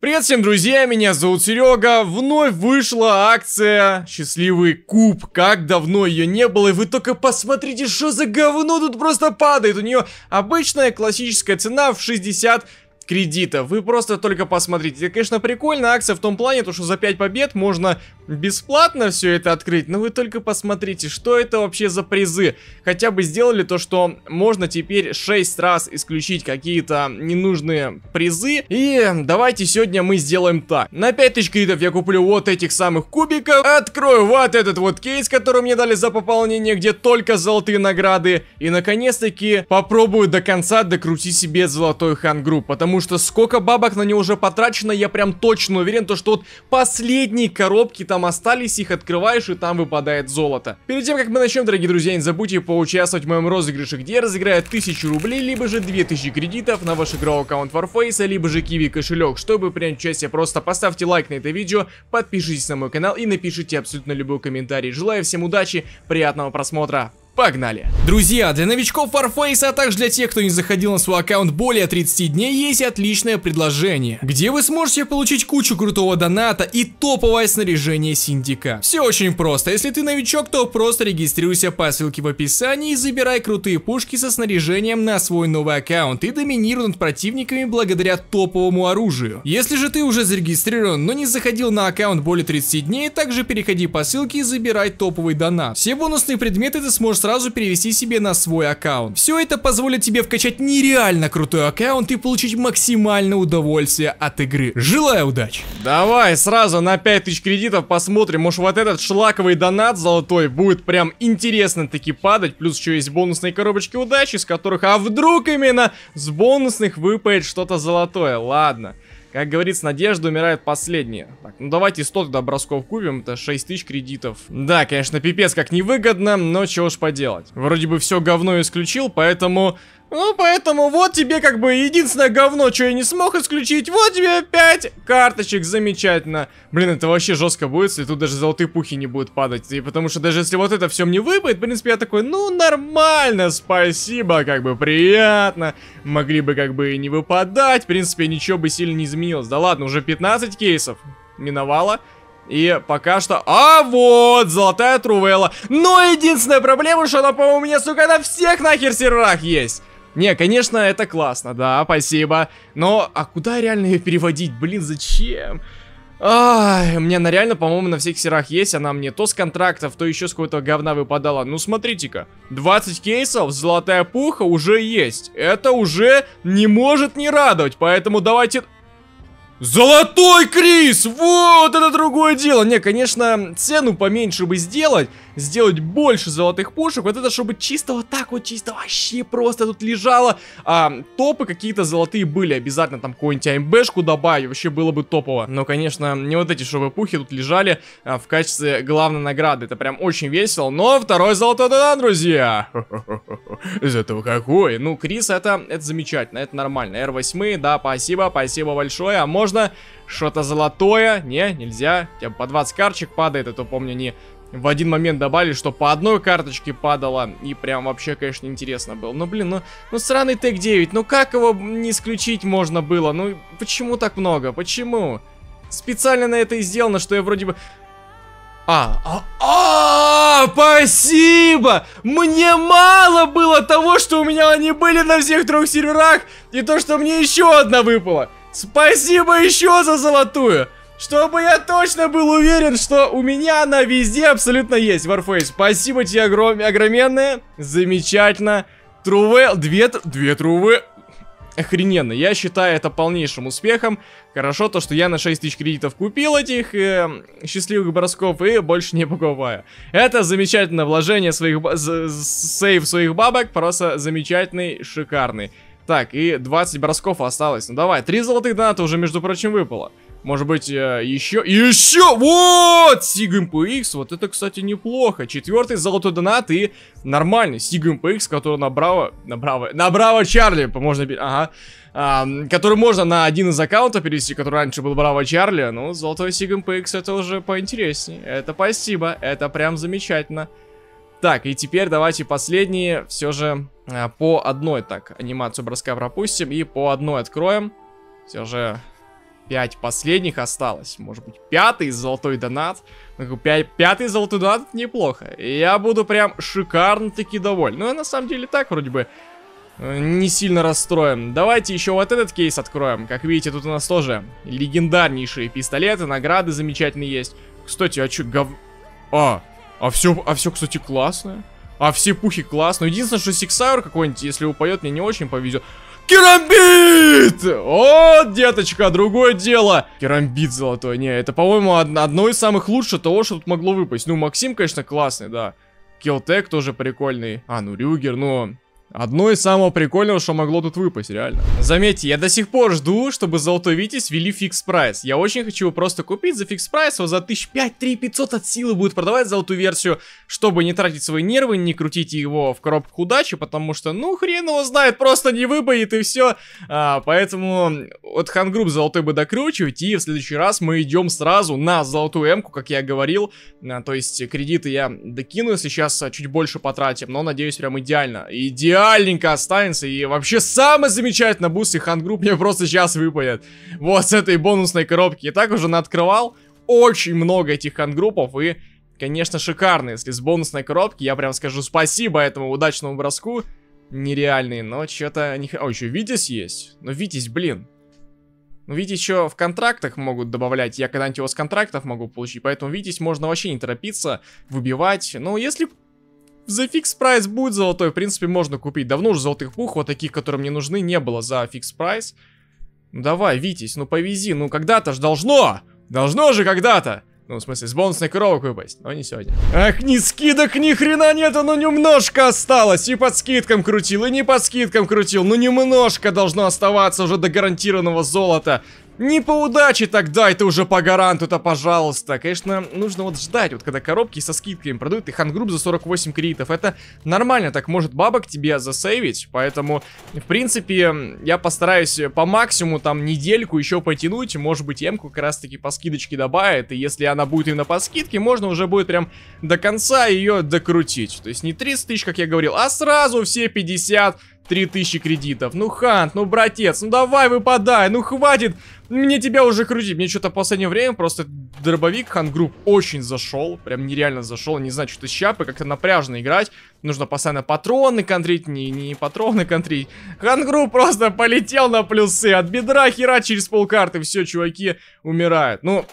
Привет всем, друзья, меня зовут Серега. Вновь вышла акция «Счастливый куб». Как давно ее не было, и вы только посмотрите, что за говно тут просто падает. У нее обычная классическая цена в 60 кредита. Вы просто только посмотрите. Это, конечно, прикольно акция в том плане, то, что за 5 побед можно бесплатно все это открыть. Но вы только посмотрите, что это вообще за призы. Хотя бы сделали то, что можно теперь 6 раз исключить какие-то ненужные призы. И давайте сегодня мы сделаем так. На 5000 кредитов я куплю вот этих самых кубиков. Открою вот этот вот кейс, который мне дали за пополнение, где только золотые награды. И наконец-таки попробую до конца докрутить себе золотой хан групп, Потому потому что сколько бабок на него уже потрачено, я прям точно уверен, то что вот последние коробки там остались, их открываешь и там выпадает золото. Перед тем, как мы начнем, дорогие друзья, не забудьте поучаствовать в моем розыгрыше, где я разыграю 1000 рублей, либо же 2000 кредитов на ваш игровой аккаунт Warface, либо же Kiwi кошелек. Чтобы принять участие, просто поставьте лайк на это видео, подпишитесь на мой канал и напишите абсолютно любой комментарий. Желаю всем удачи, приятного просмотра! Погнали! Друзья, для новичков Warface, а также для тех, кто не заходил на свой аккаунт более 30 дней, есть отличное предложение, где вы сможете получить кучу крутого доната и топовое снаряжение синдика. Все очень просто, если ты новичок, то просто регистрируйся по ссылке в описании и забирай крутые пушки со снаряжением на свой новый аккаунт и доминируй над противниками благодаря топовому оружию. Если же ты уже зарегистрирован, но не заходил на аккаунт более 30 дней, также переходи по ссылке и забирай топовый донат. Все бонусные предметы ты сможешь сразу перевести себе на свой аккаунт. Все это позволит тебе вкачать нереально крутой аккаунт и получить максимальное удовольствие от игры. Желаю удачи! Давай сразу на 5000 кредитов посмотрим, может вот этот шлаковый донат золотой будет прям интересно таки падать, плюс еще есть бонусные коробочки удачи, с которых, а вдруг именно с бонусных выпадет что-то золотое, ладно. Как говорится, надежда умирает последняя. Так, ну давайте 100 тогда бросков купим, это 6 тысяч кредитов. Да, конечно, пипец как невыгодно, но чего ж поделать. Вроде бы все говно исключил, поэтому ну, поэтому вот тебе как бы единственное говно, что я не смог исключить. Вот тебе 5 карточек, замечательно. Блин, это вообще жестко будет, если тут даже золотые пухи не будут падать. И потому что даже если вот это все мне выпадет, в принципе, я такой, ну, нормально, спасибо, как бы приятно. Могли бы как бы и не выпадать, в принципе, ничего бы сильно не изменилось. Да ладно, уже 15 кейсов миновало. И пока что... А вот, золотая Трувелла. Но единственная проблема, что она, по-моему, у меня, сука, на всех нахер серверах есть. Не, конечно, это классно, да, спасибо. Но, а куда реально ее переводить? Блин, зачем? Ай, у меня она реально, по-моему, на всех серах есть. Она мне то с контрактов, то еще с какого-то говна выпадала. Ну, смотрите-ка. 20 кейсов, золотая пуха уже есть. Это уже не может не радовать. Поэтому давайте... Золотой Крис! Вот это другое дело! Не, конечно, цену поменьше бы сделать сделать больше золотых пушек. Вот это, чтобы чисто вот так вот, чисто вообще просто тут лежало. А, топы какие-то золотые были. Обязательно там какую-нибудь АМБшку добавить. Вообще было бы топово. Но, конечно, не вот эти чтобы пухи тут лежали а, в качестве главной награды. Это прям очень весело. Но второй золотой дан, друзья. Из этого какой? Ну, Крис, это, это замечательно, это нормально. R8, да, спасибо, спасибо большое. А можно что-то золотое? Не, нельзя. Тебя по 20 карчик падает, это а помню не в один момент добавили, что по одной карточке падало, и прям вообще, конечно, интересно было. Ну, блин, ну, ну сраный ТЭК-9, ну как его не исключить можно было? Ну, почему так много? Почему? Специально на это и сделано, что я вроде бы... А, а, а, спасибо! Мне мало было того, что у меня они были на всех трех серверах, и то, что мне еще одна выпала. Спасибо еще за золотую! Чтобы я точно был уверен, что у меня она везде абсолютно есть. Warface, спасибо тебе огром... огроменное. Замечательно. Трувел. Две, две трувы. Охрененно. Я считаю это полнейшим успехом. Хорошо то, что я на 6000 кредитов купил этих э, счастливых бросков и больше не покупаю. Это замечательное вложение своих... Сейв своих бабок. Просто замечательный, шикарный. Так, и 20 бросков осталось. Ну давай, 3 золотых доната уже, между прочим, выпало. Может быть, еще... Э, еще! Вот! Сиг МПХ. Вот это, кстати, неплохо. Четвертый золотой донат и нормальный Сиг МПХ, который набрало... Набрало... Набрало Чарли. Можно... Ага. А, который можно на один из аккаунтов перевести, который раньше был Браво Чарли. Ну, золотой Сиг МПХ это уже поинтереснее. Это спасибо. Это прям замечательно. Так, и теперь давайте последние все же а, по одной так анимацию броска пропустим и по одной откроем. Все же 5 последних осталось. Может быть, пятый золотой донат. Пятый золотой донат неплохо. я буду прям шикарно таки доволен. Ну, я на самом деле так вроде бы э, не сильно расстроен. Давайте еще вот этот кейс откроем. Как видите, тут у нас тоже легендарнейшие пистолеты, награды замечательные есть. Кстати, а что, гов... А, а все, а все, кстати, классное, А все пухи классные, Единственное, что Сиксаур какой-нибудь, если упадет, мне не очень повезет. Керамбит! О, деточка, другое дело. Керамбит золотой. Не, это, по-моему, одно, из самых лучших того, что тут могло выпасть. Ну, Максим, конечно, классный, да. Килтек тоже прикольный. А, ну, Рюгер, ну... Одно из самого прикольного, что могло тут выпасть, реально. Заметьте, я до сих пор жду, чтобы Золотой Витязь ввели фикс прайс. Я очень хочу его просто купить за фикс прайс, вот за 1005-3500 от силы будет продавать золотую версию, чтобы не тратить свои нервы, не крутить его в коробку удачи, потому что, ну, хрен его знает, просто не выбоит и все. А, поэтому от Хангрупп Золотой бы докручивать, и в следующий раз мы идем сразу на Золотую Эмку, как я говорил. А, то есть кредиты я докину, если сейчас а, чуть больше потратим, но, надеюсь, прям идеально. Идеально реальненько останется. И вообще самое замечательное, бусты хангрупп мне просто сейчас выпадет. Вот с этой бонусной коробки. И так уже наоткрывал очень много этих хангруппов и... Конечно, шикарно, если с бонусной коробки, я прям скажу спасибо этому удачному броску. нереальные но что-то... Не... О, еще Витязь есть. Но ну, Витязь, блин. Ну, Витязь еще в контрактах могут добавлять. Я когда-нибудь его с контрактов могу получить. Поэтому Витязь можно вообще не торопиться, выбивать. Ну, если за фикс прайс будет золотой, в принципе, можно купить. Давно уже золотых пух, вот таких, которые мне нужны, не было за фикс прайс. Ну давай, Витязь, ну повези, ну когда-то ж должно! Должно же когда-то! Ну, в смысле, с бонусной коровок выпасть, но не сегодня. Ах, ни скидок ни хрена нету, ну немножко осталось. И под скидкам крутил, и не под скидкам крутил. Ну немножко должно оставаться уже до гарантированного золота. Не по удаче тогда, это уже по гаранту-то, пожалуйста. Конечно, нужно вот ждать, вот когда коробки со скидками продают, и хангрупп за 48 кредитов. Это нормально, так может бабок тебе засейвить. Поэтому, в принципе, я постараюсь по максимуму там недельку еще потянуть. Может быть, емку как раз таки по скидочке добавит. И если она будет именно по скидке, можно уже будет прям до конца ее докрутить. То есть не 30 тысяч, как я говорил, а сразу все 50 3000 кредитов. Ну, Хант, ну, братец, ну давай выпадай, ну хватит мне тебя уже крутить. Мне что-то в последнее время просто дробовик Хан Групп очень зашел. Прям нереально зашел. Не знаю, что-то с чапы как-то напряжно играть. Нужно постоянно патроны контрить, не, не патроны контрить. Хан Групп просто полетел на плюсы. От бедра хера через полкарты. Все, чуваки умирают. Ну,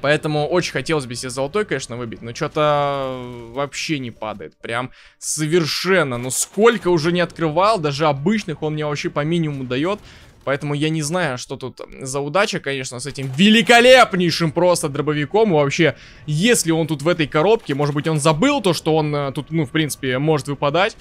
Поэтому очень хотелось бы себе золотой, конечно, выбить, но что-то вообще не падает. Прям совершенно. Но ну, сколько уже не открывал, даже обычных он мне вообще по минимуму дает. Поэтому я не знаю, что тут за удача, конечно, с этим великолепнейшим просто дробовиком. И вообще, если он тут в этой коробке, может быть, он забыл то, что он э, тут, ну, в принципе, может выпадать.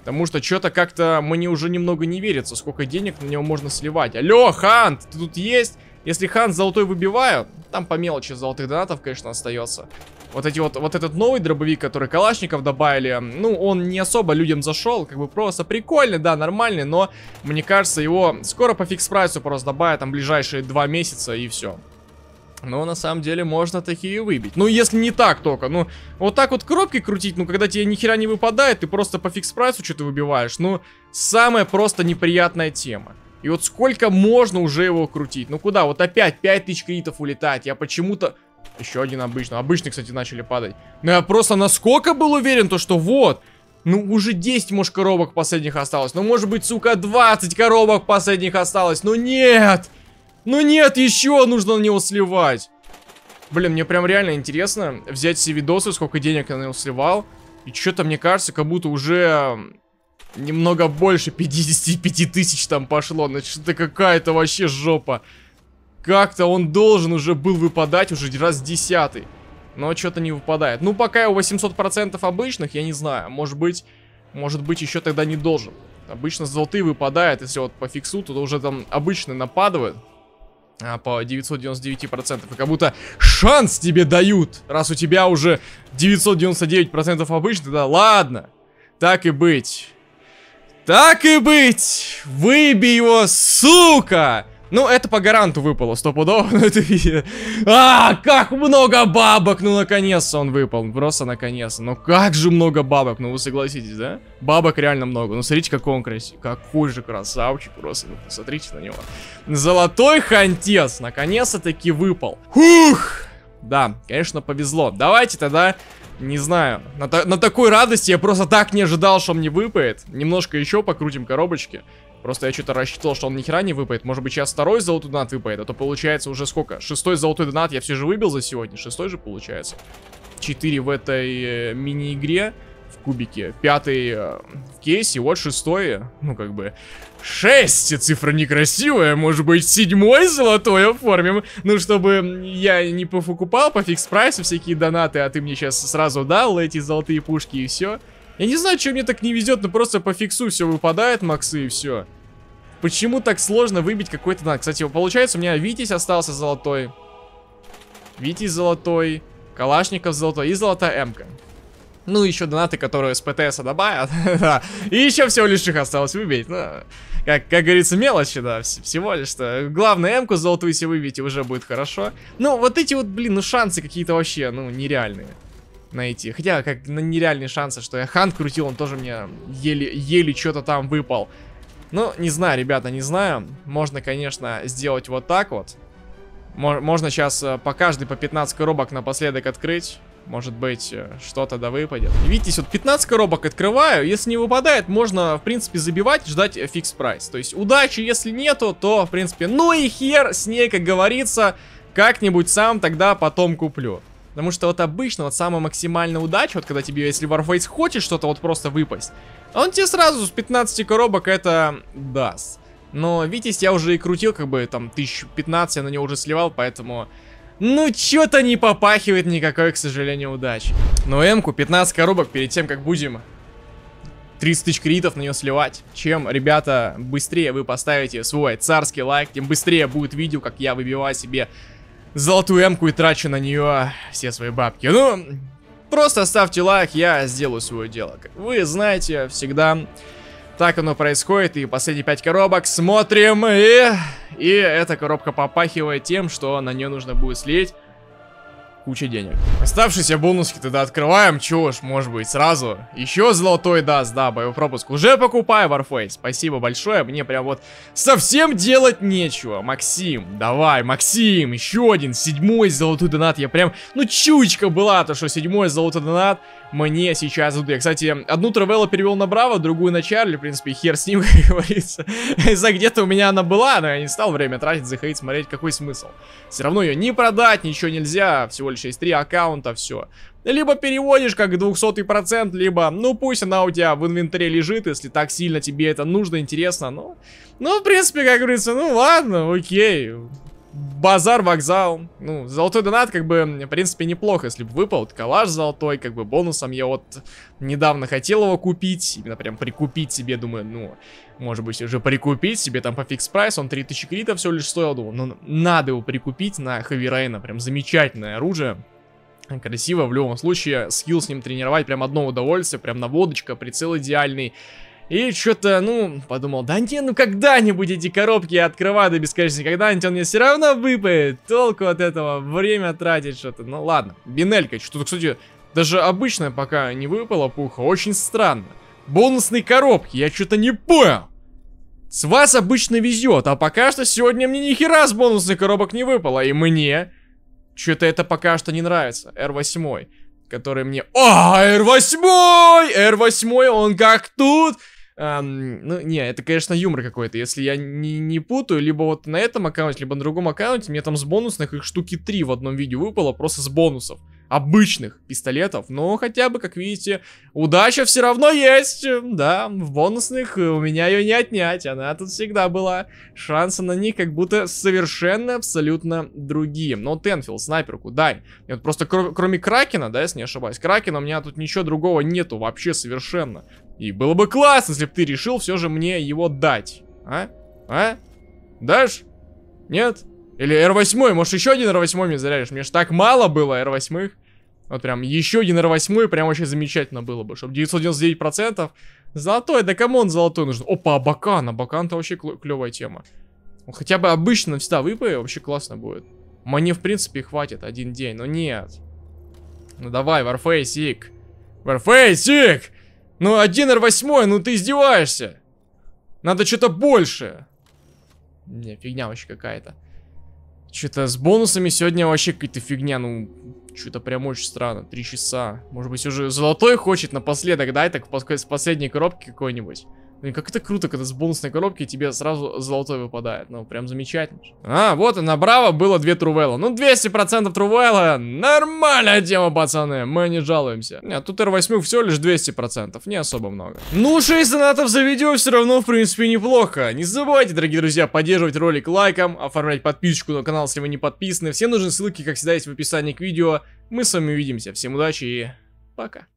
Потому что что-то как-то мне уже немного не верится, сколько денег на него можно сливать. Алло, Хант, ты тут есть? Если хан золотой выбиваю, там по мелочи золотых донатов, конечно, остается. Вот, эти вот, вот этот новый дробовик, который Калашников добавили, ну, он не особо людям зашел, как бы просто прикольный, да, нормальный, но, мне кажется, его скоро по фикс-прайсу просто добавят, там, ближайшие два месяца и все. Но на самом деле можно такие выбить. Ну, если не так только. Ну, вот так вот коробки крутить, ну, когда тебе нихера не выпадает, ты просто по фикс-прайсу что-то выбиваешь. Ну, самая просто неприятная тема. И вот сколько можно уже его крутить? Ну куда? Вот опять 5000 кредитов улетает. Я почему-то... Еще один обычный, Обычные, кстати, начали падать. Но я просто насколько был уверен, то что вот... Ну, уже 10, может, коробок последних осталось. Ну, может быть, сука, 20 коробок последних осталось. Ну, нет! Ну, нет, еще нужно на него сливать. Блин, мне прям реально интересно взять все видосы, сколько денег я на него сливал. И что-то мне кажется, как будто уже немного больше 55 тысяч там пошло. Значит, это какая-то вообще жопа. Как-то он должен уже был выпадать уже раз десятый. Но что-то не выпадает. Ну, пока его 800% обычных, я не знаю. Может быть, может быть, еще тогда не должен. Обычно золотые выпадают, если вот по фиксу, то уже там обычно нападывают а, по 999%. И как будто шанс тебе дают, раз у тебя уже 999% обычных, да ладно, так и быть. Так и быть! Выбей его, сука! Ну, это по гаранту выпало, стопудово, А, как много бабок! Ну, наконец-то он выпал, просто наконец-то. Ну, как же много бабок, ну вы согласитесь, да? Бабок реально много. Ну, смотрите, какой он красивый, какой же красавчик просто. Ну, посмотрите на него. Золотой хантец, наконец-то таки выпал. Хух! Да, конечно, повезло. Давайте тогда не знаю. На, та на такой радости я просто так не ожидал, что он не выпает. Немножко еще покрутим коробочки. Просто я что-то рассчитывал, что он ни хера не выпает. Может быть, сейчас второй золотой донат выпадет. А то получается уже сколько? Шестой золотой донат я все же выбил за сегодня. Шестой же получается. Четыре в этой э, мини-игре в кубике, пятый в э, кейсе, вот шестой, ну как бы... Шесть, цифра некрасивая, может быть седьмой золотой оформим, ну чтобы я не покупал по фикс прайсу всякие донаты, а ты мне сейчас сразу дал эти золотые пушки и все. Я не знаю, что мне так не везет, но просто по фиксу все выпадает, максы и все. Почему так сложно выбить какой-то донат? Кстати, получается у меня Витязь остался золотой, Витязь золотой, Калашников золотой и золотая Эмка. Ну, еще донаты, которые с ПТС добавят. И еще всего лишь их осталось выбить. Ну, как, как говорится, мелочи, да, всего лишь-то. Главное, М-ку золотую себе выбить, и уже будет хорошо. Ну, вот эти вот, блин, ну шансы какие-то вообще, ну, нереальные найти. Хотя, как на ну, нереальные шансы, что я хан крутил, он тоже мне еле, еле что-то там выпал. Ну, не знаю, ребята, не знаю. Можно, конечно, сделать вот так вот. Можно сейчас э, по каждой по 15 коробок напоследок открыть. Может быть, э, что-то да выпадет. Видите, вот 15 коробок открываю. Если не выпадает, можно, в принципе, забивать, ждать э, фикс прайс. То есть удачи, если нету, то, в принципе, ну и хер с ней, как говорится. Как-нибудь сам тогда потом куплю. Потому что вот обычно вот самая максимальная удача, вот когда тебе, если Warface хочет что-то вот просто выпасть, он тебе сразу с 15 коробок это даст. Но видите, я уже и крутил, как бы там 1015 я на него уже сливал, поэтому ну, что-то не попахивает никакой, к сожалению, удачи. Но Эмку 15 коробок перед тем, как будем 30 тысяч кредитов на нее сливать. Чем, ребята, быстрее вы поставите свой царский лайк, тем быстрее будет видео, как я выбиваю себе золотую эмку и трачу на нее все свои бабки. Ну, просто ставьте лайк, я сделаю свое дело. вы знаете, всегда так оно происходит, и последние пять коробок. Смотрим, и... И эта коробка попахивает тем, что на нее нужно будет слить куча денег. Оставшиеся бонуски тогда открываем. Чего ж, может быть, сразу. Еще золотой даст, да, боевой пропуск Уже покупаю Warface. Спасибо большое. Мне прям вот совсем делать нечего. Максим, давай, Максим, еще один. Седьмой золотой донат. Я прям, ну, чуечка была, то что седьмой золотой донат мне сейчас идут. Я, кстати, одну Травелла перевел на Браво, другую на Чарли. В принципе, хер с ним, как говорится. За где-то у меня она была, но я не стал время тратить, заходить, смотреть, какой смысл. Все равно ее не продать, ничего нельзя, всего лишь больше, из аккаунта, все. Либо переводишь как 200%, либо, ну пусть она у тебя в инвентаре лежит, если так сильно тебе это нужно, интересно, но... Ну. ну, в принципе, как говорится, ну ладно, окей, базар, вокзал. Ну, золотой донат, как бы, в принципе, неплохо, если бы выпал. Коллаж золотой, как бы, бонусом я вот недавно хотел его купить. Именно прям прикупить себе, думаю, ну, может быть, уже прикупить себе там по фикс прайс. Он 3000 крита всего лишь стоил. думаю, ну, надо его прикупить на Хавирейна. Прям замечательное оружие. Красиво, в любом случае, скилл с ним тренировать, прям одно удовольствие, прям наводочка, прицел идеальный. И что-то, ну, подумал, да не, ну когда-нибудь эти коробки от до бесконечности, когда-нибудь он мне все равно выпадет. Толку от этого, время тратить что-то. Ну ладно, бинелька, что-то, кстати, даже обычная пока не выпала пуха, очень странно. Бонусные коробки, я что-то не понял. С вас обычно везет, а пока что сегодня мне ни хера с бонусных коробок не выпало, и мне... Что-то это пока что не нравится, R8 который мне... А, R8! R8, он как тут! Эм, ну, не, это, конечно, юмор какой-то. Если я не, не путаю, либо вот на этом аккаунте, либо на другом аккаунте, мне там с бонусных их штуки три в одном видео выпало, просто с бонусов обычных пистолетов. Но хотя бы, как видите, удача все равно есть. Да, в бонусных у меня ее не отнять. Она тут всегда была. Шансы на них как будто совершенно абсолютно другие. Но Тенфилд, снайперку, дай. Нет, просто кр кроме Кракена, да, если не ошибаюсь, Кракена у меня тут ничего другого нету вообще совершенно. И было бы классно, если бы ты решил все же мне его дать. А? А? Дашь? Нет? Или R8, может еще один R8 мне заряжешь, Мне ж так мало было R8. Вот прям еще один R8 прям очень замечательно было бы, чтобы 999%. Золотой, да кому он золотой нужен? Опа, Абакан, Абакан-то вообще клевая тема. Хотя бы обычно всегда выпай, вообще классно будет. Мне, в принципе, хватит один день, но нет. Ну давай, Warfaceик, Warfaceик, Ну, один R8, ну ты издеваешься. Надо что-то больше. Не, фигня вообще какая-то. Что-то с бонусами сегодня вообще какая-то фигня, ну... Что-то прям очень странно. Три часа. Может быть, уже золотой хочет напоследок, да? И так в последней коробке какой-нибудь. Блин, как это круто, когда с бонусной коробки тебе сразу золотой выпадает. Ну, прям замечательно. А, вот и браво было 2 Трувелла. Ну, 200% Трувелла. Нормальная тема, пацаны. Мы не жалуемся. Нет, тут R8 всего лишь 200%. Не особо много. Ну, 6 донатов за видео все равно, в принципе, неплохо. Не забывайте, дорогие друзья, поддерживать ролик лайком, оформлять подписочку на канал, если вы не подписаны. Все нужны ссылки, как всегда, есть в описании к видео. Мы с вами увидимся. Всем удачи и пока.